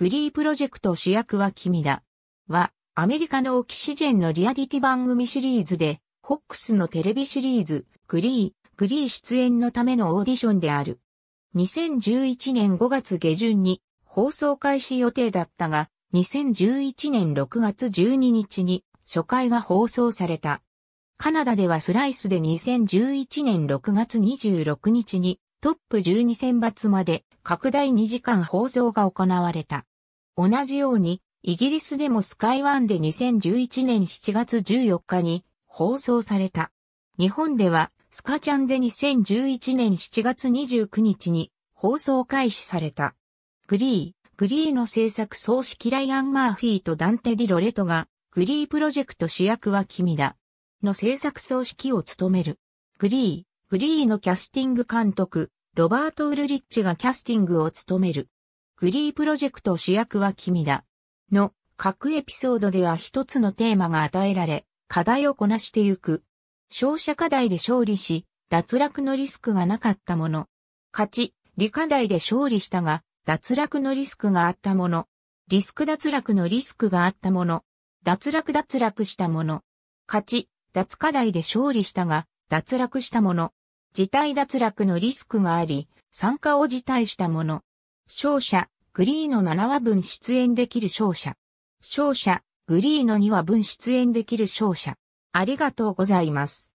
グリープロジェクト主役は君だ。は、アメリカのオキシジェンのリアリティ番組シリーズで、フォックスのテレビシリーズ、グリー、グリー出演のためのオーディションである。2011年5月下旬に放送開始予定だったが、2011年6月12日に初回が放送された。カナダではスライスで2011年6月26日にトップ12選抜まで拡大2時間放送が行われた。同じように、イギリスでもスカイワンで2011年7月14日に放送された。日本ではスカチャンで2011年7月29日に放送開始された。グリー、グリーの制作総指揮ライアン・マーフィーとダンテ・ディ・ロレトが、グリープロジェクト主役は君だ。の制作総指揮を務める。グリー、フリーのキャスティング監督、ロバート・ウルリッチがキャスティングを務める。グリープロジェクト主役は君だ。の各エピソードでは一つのテーマが与えられ、課題をこなしてゆく。勝者課題で勝利し、脱落のリスクがなかったもの。勝ち、理課題で勝利したが、脱落のリスクがあったもの。リスク脱落のリスクがあったもの。脱落脱落したもの。勝ち、脱課題で勝利したが、脱落したもの。事体脱落のリスクがあり、参加を辞退したもの。勝者、グリーの7話分出演できる勝者。勝者、グリーの2話分出演できる勝者。ありがとうございます。